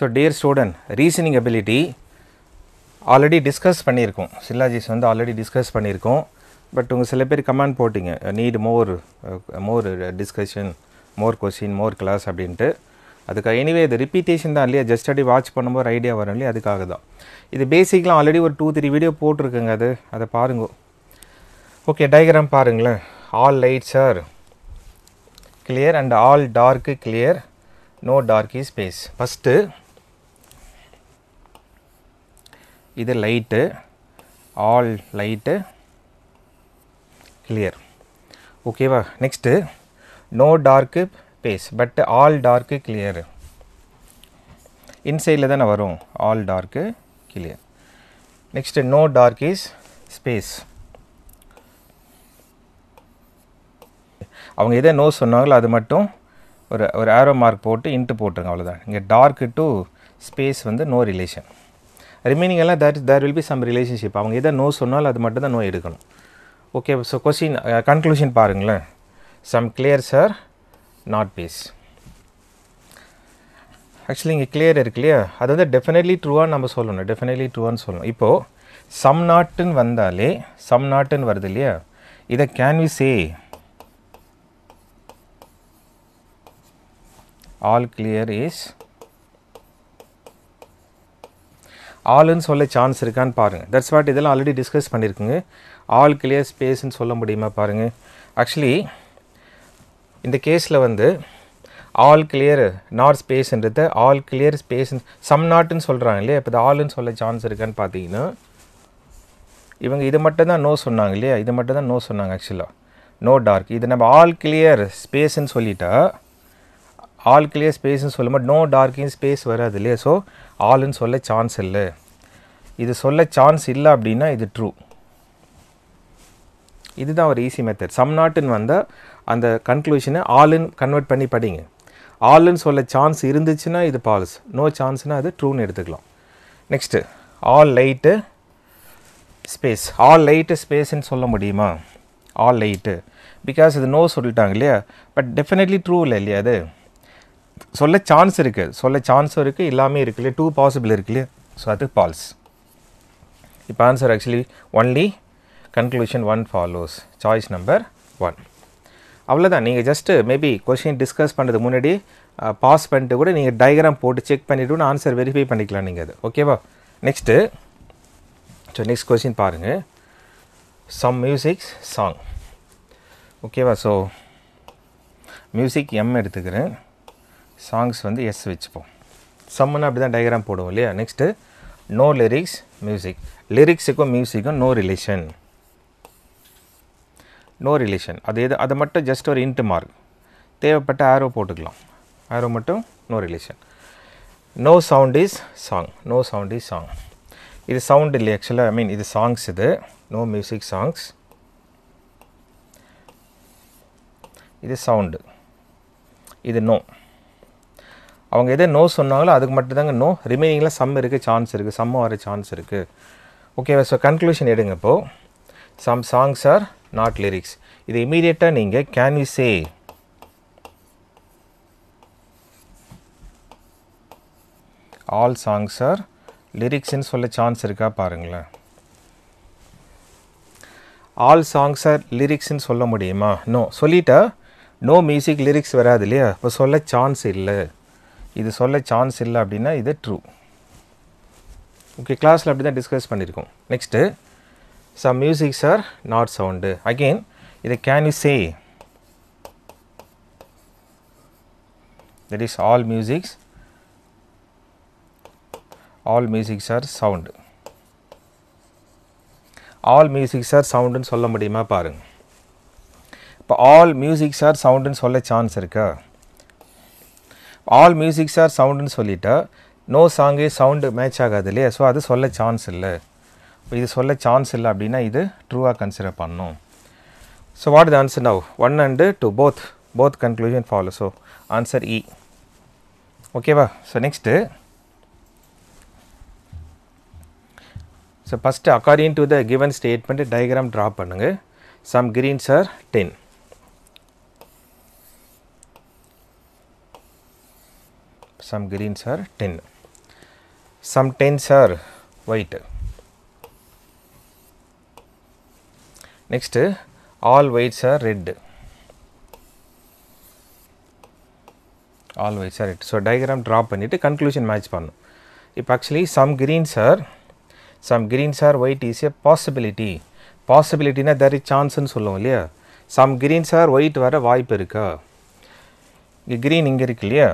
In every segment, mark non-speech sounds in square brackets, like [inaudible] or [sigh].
So dear student reasoning ability already discuss பண்ணியிருக்கோம் syllogisms வந்து already discuss பண்ணியிருக்கோம் but உங்கள் சில பேர் கமெண்ட் போட்டிங்க need more more discussion more question more class அப்படின்ட்டு அதுக்கு எனிவே இது ரிப்பீட்டேஷன் தான் இல்லையா ஜஸ்ட் அப்படி வாட்ச் பண்ணும்போது ஐடியா வரும் இல்லையா அதுக்காக தான் இது பேசிக்லாம் ஆல்ரெடி ஒரு டூ த்ரீ வீடியோ போட்டிருக்குங்க அது அதை பாருங்க ஓகே டயக்ராம் பாருங்களேன் all lights are clear and all dark clear no dark is space first இது லைட்டு ஆல் லைட்டு கிளியர் ஓகேவா next no dark base but all dark clear இன்சைடில் தானே வரும் all dark clear next no dark is space அவங்க எதை no சொன்னாங்களோ அது மட்டும் ஒரு ஒரு ஆரோ மார்க் போட்டு இன்ட்டு போட்டுருங்க அவ்வளோதான் இங்கே டார்க்கு டு ஸ்பேஸ் வந்து நோ ரிலேஷன் ரிமைனிங் எல்லாம் there there will be some relationship அவங்க எதை நோ சொன்னாலும் அது மட்டும் தான் நோய் எடுக்கணும் ஓகே ஸோ கொஸ்டின் கன்க்ளூஷன் பாருங்களேன் some clear are not space actually இங்கே கிளியர் இருக்கு இல்லையா அது வந்து டெஃபினெட்லி ட்ரூவாக நம்ம சொல்லணும் டெஃபினெட்லி ட்ரூவான்னு சொல்லணும் இப்போது சம் நாட்டுன்னு வந்தாலே சம் நாட்டுன்னு வருது இல்லையா இதை can we say all clear is ஆளுன்னு சொல்ல சான்ஸ் இருக்கான்னு பாருங்கள் தட்ஸ் வாட் இதெல்லாம் ஆல்ரெடி டிஸ்கஸ் பண்ணியிருக்குங்க ஆல் கிளியர் ஸ்பேஸ்ன்னு சொல்ல முடியுமா பாருங்கள் ஆக்சுவலி இந்த கேஸில் வந்து ஆல் கிளியர் நாட் ஸ்பேஸ்ன்றது ஆல் கிளியர் ஸ்பேஸ் சம் நாட்டுன்னு சொல்கிறாங்க இல்லையா இப்போ ஆளுன்னு சொல்ல சான்ஸ் இருக்கான்னு பார்த்தீங்கன்னா இவங்க இது மட்டும் தான் நோ சொன்னாங்க இல்லையா இது மட்டும் தான் நோ சொன்னாங்க ஆக்சுவலாக நோ டார்க் இது நம்ம ஆல் கிளியர் ஸ்பேஸ்ன்னு சொல்லிட்டா ஆளுக்குள்ளேயே ஸ்பேஸ்ன்னு ஸ்பேஸ்னு சொல்லும்போது நோ டார்க்கிங் ஸ்பேஸ் வராது இல்லையா ஸோ ஆளுன்னு சொல்ல சான்ஸ் இல்லை இது சொல்ல சான்ஸ் இல்லை அப்படின்னா இது ட்ரூ இதுதான் ஒரு ஈஸி மெத்தட் சம் நாட்டுன்னு வந்தால் அந்த கன்க்ளூஷனை ஆளுன்னு கன்வெர்ட் பண்ணி படிங்க ஆளுன்னு சொல்ல சான்ஸ் இருந்துச்சுன்னா இது பால்ஸ் நோ சான்ஸ்னால் அது ட்ரூன்னு எடுத்துக்கலாம் next all light space all light ஸ்பேஸ்ன்னு சொல்ல முடியுமா ஆல் லைட்டு பிகாஸ் இது நோ சொல்லிட்டாங்க இல்லையா பட் டெஃபினெட்லி ட்ரூ இல்லை இல்லையா அது சொல்ல சான்ஸ் இருக்குது சொல்ல சான்ஸும் இருக்குது எல்லாமே இருக்கு இல்லையா டூ பாசிபிள் இருக்கு இல்லையா ஸோ அது பால்ஸ் இப்போ answer actually only conclusion one follows choice number one அவ்வளோதான் நீங்கள் ஜஸ்ட்டு மேபி கொஷின் டிஸ்கஸ் பண்ணுறது முன்னாடி பாஸ் பண்ணிட்டு கூட நீங்கள் டயக்ராம் போட்டு செக் பண்ணிவிட்டு ஆன்சர் வெரிஃபை பண்ணிக்கலாம் நீங்கள் அது ஓகேவா நெக்ஸ்ட்டு ஸோ நெக்ஸ்ட் கொஷின் பாருங்கள் சம் மியூசிக்ஸ் சாங் ஓகேவா ஸோ மியூசிக் எம் எடுத்துக்கிறேன் சாங்ஸ் வந்து எஸ் வச்சுப்போம் சம்மன் அப்படி தான் டயக்ராம் போடுவோம் இல்லையா நெக்ஸ்ட்டு நோ லிரிக்ஸ் மியூசிக் லிரிக்ஸுக்கும் மியூசிக்கும் நோ ரிலேஷன் நோ ரிலேஷன் அது எது அதை மட்டும் ஜஸ்ட் ஒரு இன்ட்டு மார்க் தேவைப்பட்ட ஆரோ போட்டுக்கலாம் ஆரோ மட்டும் no relation no sound is song no sound is song இது சவுண்ட் இல்லை ஆக்சுவலாக ஐ மீன் இது சாங்ஸ் இது நோ மியூசிக் சாங்ஸ் இது சவுண்டு இது நோ அவங்க எதை நோ சொன்னாங்களோ அதுக்கு மட்டும்தாங்க நோ ரிமைனிங்கில் சம் இருக்குது சான்ஸ் இருக்குது சம்ம வர சான்ஸ் இருக்குது ஓகேவா ஸோ கன்க்ளூஷன் எடுங்க இப்போது some songs are not lyrics இது இமீடியட்டாக நீங்கள் can you say all songs are லிரிக்ஸ்ன்னு சொல்ல சான்ஸ் இருக்கா பாருங்களேன் ஆல் சாங்ஸ் ஆர் லிரிக்ஸ்ன்னு சொல்ல முடியுமா நோ சொல்லிட்டா நோ மியூசிக் லிரிக்ஸ் வராது இல்லையா இப்போ சொல்ல சான்ஸ் இல்லை இது சொல்ல சான்ஸ் இல்லை அப்படின்னா இது ட்ரூ ஓகே கிளாஸில் அப்படி தான் டிஸ்கஸ் பண்ணியிருக்கோம் next some musics are not sound again இதை can you say that is all musics all musics are sound all musics are சவுண்டுன்னு சொல்ல முடியுமா பாருங்கள் இப்போ ஆல் மியூசிக்ஸ் ஆர் சவுண்டுன்னு சொல்ல சான்ஸ் இருக்கா ஆல் மியூசிக்ஸ் ஆர் சவுண்டுன்னு சொல்லிவிட்டா நோ சாங்கே சவுண்டு மேட்ச் ஆகாது இல்லையா ஸோ அது சொல்ல சான்ஸ் இல்லை இது சொல்ல சான்ஸ் இல்லை அப்படின்னா இது ட்ரூவாக கன்சிடர் பண்ணும் so what is answer now one and two both both conclusion follow so answer E ஓகேவா so next so first according to the given statement diagram draw பண்ணுங்கள் some greens are then some greens are tin, some tins are white. Next, all whites are red. all whites are red. So, diagram draw பண்ணிட்டு conclusion match பண்ணும். இப்போ actually some greens are some greens are white is a possibility. possibility னா there is chance னு சொல்லுவோம் இல்லையா some greens are white வர வாய்ப்பு இருக்கா இங்கே green இங்கே இருக்கு இல்லையா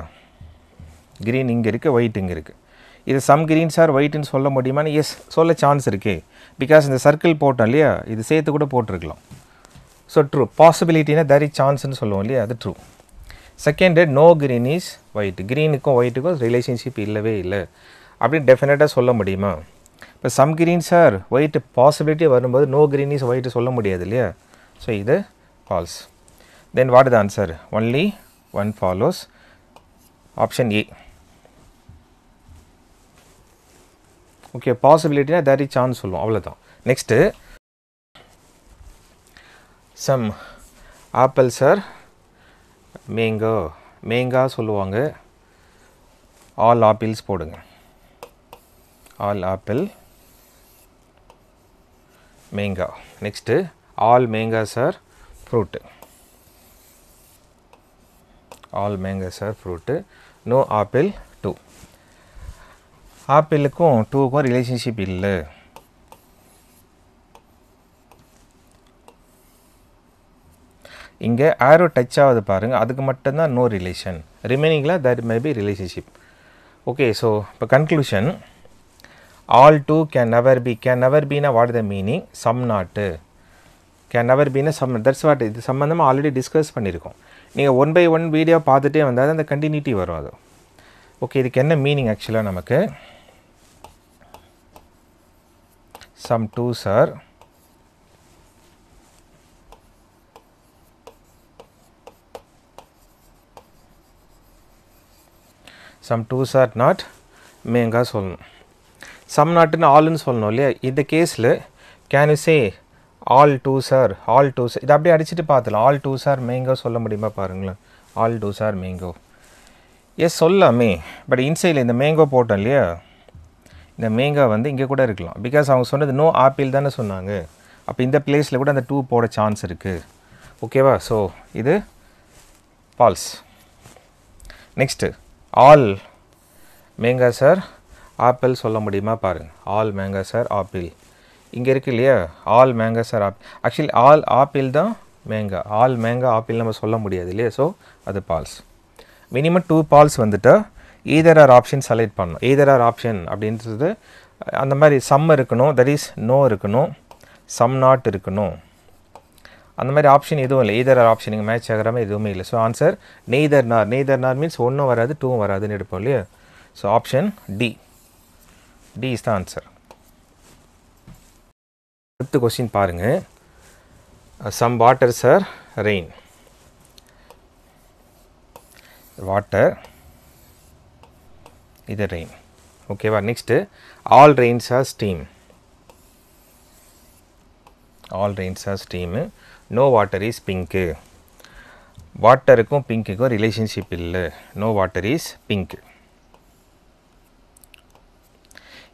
க்ரீன் இங்கே இருக்குது ஒயிட் இங்கே இருக்குது இது சம் க்ரீன்ஸ் ஆர் ஒயிட்னு சொல்ல முடியுமான்னு எஸ் சொல்ல சான்ஸ் இருக்கே பிகாஸ் இந்த சர்க்கிள் போட்டோம் இல்லையா இது சேர்த்து கூட போட்டிருக்கலாம் ஸோ ட்ரூ பாசிபிலிட்டினா தரி சான்ஸ்னு சொல்லுவோம் இல்லையா அது true second no green is white க்ரீனுக்கும் ஒயிட்டுக்கும் ரிலேஷன்ஷிப் இல்லவே இல்லை அப்படின்னு டெஃபினட்டாக சொல்ல முடியுமா இப்போ some green are white possibility வரும்போது நோ க்ரீன் இஸ் ஒயிட்டு சொல்ல முடியாது இல்லையா ஸோ இது false then what the answer only one follows option A okay பாசிபிலிட்டினா தேர் இஸ் சான்ஸ் சொல்லுவோம் அவ்வளோதான் next some apple are mango mango சொல்லுவாங்க ஆல் ஆப்பிள்ஸ் போடுங்க all apple mango next all manga are fruit all manga are fruit no apple two ஆப்பிளுக்கும் டூக்கும் relationship இல்லை இங்கே arrow touch ஆகுது பாருங்கள் அதுக்கு மட்டும்தான் நோ ரிலேஷன் ரிமைனிங்கில் that may be relationship okay so இப்போ conclusion all two can never be can never பீனா what the meaning some not can never பீனா சம் தட்ஸ் வாட் இது சம்மந்தமாக ஆல்ரெடி டிஸ்கஸ் பண்ணியிருக்கோம் நீங்கள் ஒன் பை ஒன் வீடியோ பார்த்துட்டே வந்தால் அந்த கண்டினியூட்டி வரும் அது ஓகே இதுக்கு என்ன மீனிங் ஆக்சுவலாக நமக்கு some 2s are some 2s are not mango சொல்லணும் சம் நாட்டுன்னு ஆல்னு சொல்லணும் இல்லையா இந்த கேஸில் can you say all twos are all twos are இதை அப்படியே அடிச்சுட்டு பார்த்துலாம் ஆல் டூ சார் மேங்கோ சொல்ல முடியுமா பாருங்களேன் all twos are mangoes சொல்லாமே பட் இன்சைடில் இந்த மேங்கோ போட்டோம் இல்லையா இந்த மேங்கா வந்து இங்கே கூட இருக்கலாம் பிகாஸ் அவங்க சொன்னது நோ ஆப்பிள் தானே சொன்னாங்க அப்போ இந்த பிளேஸில் கூட அந்த டூ போட சான்ஸ் இருக்குது ஓகேவா ஸோ இது false next all manga are apple சொல்ல முடியுமா பாருங்கள் ஆல் மேங்கா சார் ஆப்பிள் இங்கே இருக்கு இல்லையா all manga are apple actually all apple தான் மேங்கா ஆல் மேங்கா ஆப்பிள் நம்ம சொல்ல முடியாது இல்லையா ஸோ அது பால்ஸ் மினிமம் டூ பால்ஸ் வந்துவிட்டால் ஈதர் ஆர் ஆப்ஷன் செலக்ட் பண்ணணும் ஈதர் ஆர் ஆப்ஷன் அப்படின்றது அந்த மாதிரி சம் இருக்கணும் தட் இஸ் நோ இருக்கணும் சம் நாட் இருக்கணும் அந்த மாதிரி ஆப்ஷன் எதுவும் இல்லை ஈதர் ஆர் ஆப்ஷன் நீங்கள் மேட்ச் ஆகிற மாதிரி எதுவுமே இல்லை so answer neither nor neither nor means ஒன்றும் வராது டூவும் வராதுன்னு எடுப்போம் இல்லையா so option D D is the answer அடுத்த கொஸ்டின் பாருங்கள் some waters are rain water இது ரெயின் ஓகேவா next all rains are steam all rains are steam no water is pink வாட்டருக்கும் பிங்க்குக்கும் ரிலேஷன்ஷிப் இல்லை நோ வாட்டர் இஸ் பிங்க்கு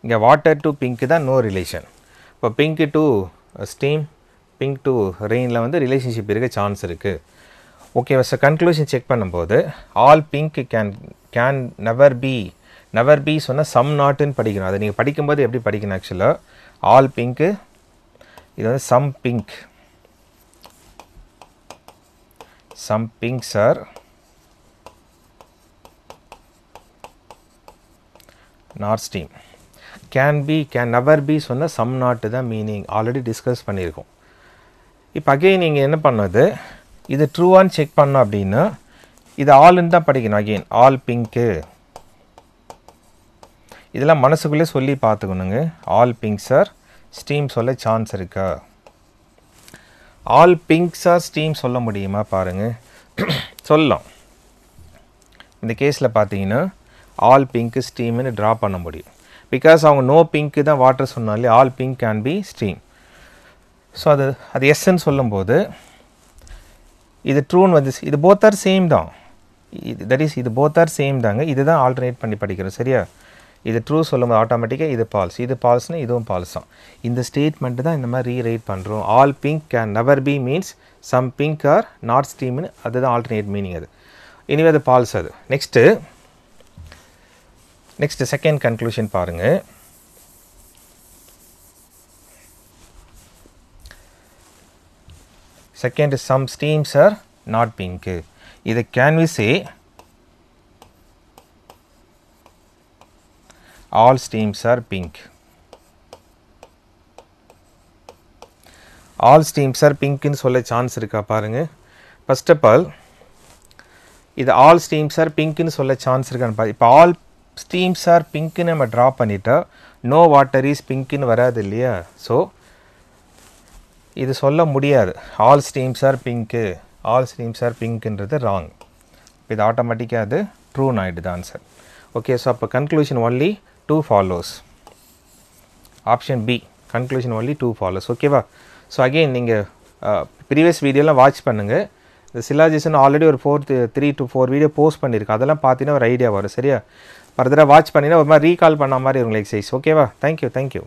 இங்கே water to pink தான் no relation இப்போ pink to steam pink to ரெயினில் வந்து ரிலேஷன்ஷிப் இருக்க சான்ஸ் இருக்குது ஓகேவா சார் கன்க்ளூஷன் செக் பண்ணும்போது all pink can can never be never be சொன்னால் சம் நாட்டுன்னு படிக்கணும் அதை நீங்கள் படிக்கும்போது எப்படி படிக்கணும் ஆக்சுவலாக ஆல் பிங்க்கு இது வந்து some pink some pinks are not steam can be can never be சொன்னால் சம் நாட்டு தான் மீனிங் ஆல்ரெடி டிஸ்கஸ் பண்ணியிருக்கோம் இப்போ அகெயின் நீங்கள் என்ன பண்ணது இது ட்ரூவான்னு செக் பண்ணோம் அப்படின்னா இது ஆல்னு தான் படிக்கணும் அகெயின் ஆல் பிங்க்கு இதெல்லாம் மனசுக்குள்ளே சொல்லி பார்த்துக்கணுங்க ஆல் பிங்க்ஸ் ஆர் ஸ்டீம் சொல்ல சான்ஸ் இருக்கா ஆல் பிங்க்ஸ் ஆர் ஸ்டீம் சொல்ல முடியுமா பாருங்கள் [clears throat] சொல்லலாம் இந்த கேஸில் பார்த்தீங்கன்னா ஆல் பிங்க்கு ஸ்டீம்னு ட்ரா பண்ண முடியும் பிகாஸ் அவங்க நோ பிங்க்கு தான் வாட்டர் சொன்னாலே all pink can be steam so அது அது எஸ்ன்னு சொல்லும்போது இது ட்ரூன்னு வந்து இது போத்தார் சேம் தான் இது தட் இஸ் இது போத்தார் சேம் தாங்க இதுதான் ஆல்டர்னேட் பண்ணி படிக்கிறோம் சரியா இது ட்ரூ சொல்லும்போது ஆட்டோமேட்டிக்காக இது பால்ஸ் இது பால்ஸ்னால் இதுவும் பால்ஸ் தான் இந்த ஸ்டேட்மெண்ட்டு தான் இந்த மாதிரி ரீரைட் பண்ணுறோம் all pink can never be means some pink are not ஸ்டீம்னு அதுதான் ஆல்டர்னேட் மீனிங் அது இனிவே அது பால்ஸ் அது நெக்ஸ்ட்டு நெக்ஸ்ட் செகண்ட் கன்க்ளூஷன் பாருங்கள் second some steams are not pink இதை can we say all streams are pink. All steams are பிங்க்னு சொல்ல chance இருக்கா பாருங்கள் ஃபர்ஸ்ட் ஆஃப் ஆல் இது ஆல் ஸ்டீம்ஸ் ஆர் பிங்க்னு சொல்ல சான்ஸ் இருக்கான்னு பாரு இப்போ ஆல் ஸ்டீம்ஸ் ஆர் பிங்க்னு நம்ம ட்ரா பண்ணிட்டா நோ வாட்டர் இஸ் பிங்க்னு வராது இல்லையா ஸோ இது சொல்ல முடியாது all steams are pink all steams are பிங்க்ன்றது ராங் இப்போ இது ஆட்டோமேட்டிக்காக அது ட்ரூன் ஆகிடுது ஆன்சர் ஓகே ஸோ அப்போ conclusion only two follows option B conclusion only two follows ஓகேவா ஸோ அகெயின் நீங்கள் ப்ரீவியஸ் வீடியோலாம் வாட்ச் பண்ணுங்கள் இந்த சிலாஜிசன் ஆல்ரெடி ஒரு four three to four video post பண்ணியிருக்கேன் அதெல்லாம் பார்த்தீங்கன்னா ஒரு ஐடியா வரும் சரியா ஃபர்தராக வாட்ச் பண்ணினா ஒரு மாதிரி ரீகால் பண்ண மாதிரி உங்களுக்கு எக்ஸசைஸ் ஓகேவா தேங்க்யூ தேங்க்யூ